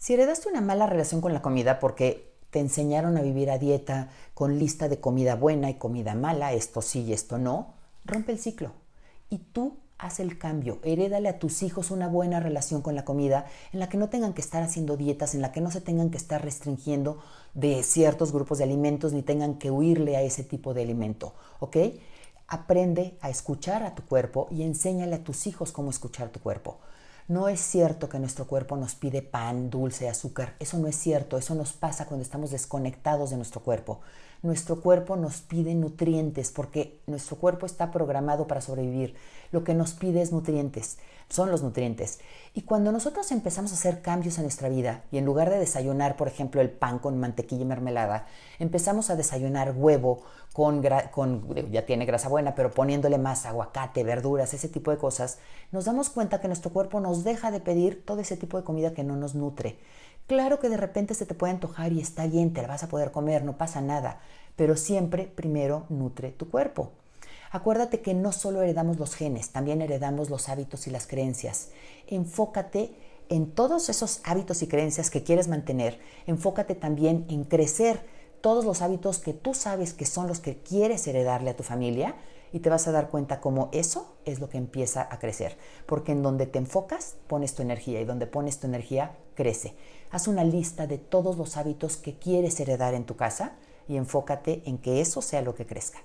Si heredaste una mala relación con la comida porque te enseñaron a vivir a dieta con lista de comida buena y comida mala, esto sí y esto no, rompe el ciclo. Y tú haz el cambio, Heredale a tus hijos una buena relación con la comida en la que no tengan que estar haciendo dietas, en la que no se tengan que estar restringiendo de ciertos grupos de alimentos ni tengan que huirle a ese tipo de alimento, ¿ok? Aprende a escuchar a tu cuerpo y enséñale a tus hijos cómo escuchar tu cuerpo. No es cierto que nuestro cuerpo nos pide pan, dulce, azúcar. Eso no es cierto. Eso nos pasa cuando estamos desconectados de nuestro cuerpo. Nuestro cuerpo nos pide nutrientes porque nuestro cuerpo está programado para sobrevivir. Lo que nos pide es nutrientes. Son los nutrientes. Y cuando nosotros empezamos a hacer cambios en nuestra vida y en lugar de desayunar, por ejemplo, el pan con mantequilla y mermelada, empezamos a desayunar huevo con, con ya tiene grasa buena, pero poniéndole más aguacate, verduras, ese tipo de cosas, nos damos cuenta que nuestro cuerpo nos deja de pedir todo ese tipo de comida que no nos nutre. Claro que de repente se te puede antojar y está bien, te la vas a poder comer, no pasa nada, pero siempre primero nutre tu cuerpo. Acuérdate que no solo heredamos los genes, también heredamos los hábitos y las creencias. Enfócate en todos esos hábitos y creencias que quieres mantener, enfócate también en crecer todos los hábitos que tú sabes que son los que quieres heredarle a tu familia y te vas a dar cuenta cómo eso es lo que empieza a crecer. Porque en donde te enfocas, pones tu energía y donde pones tu energía, crece. Haz una lista de todos los hábitos que quieres heredar en tu casa y enfócate en que eso sea lo que crezca.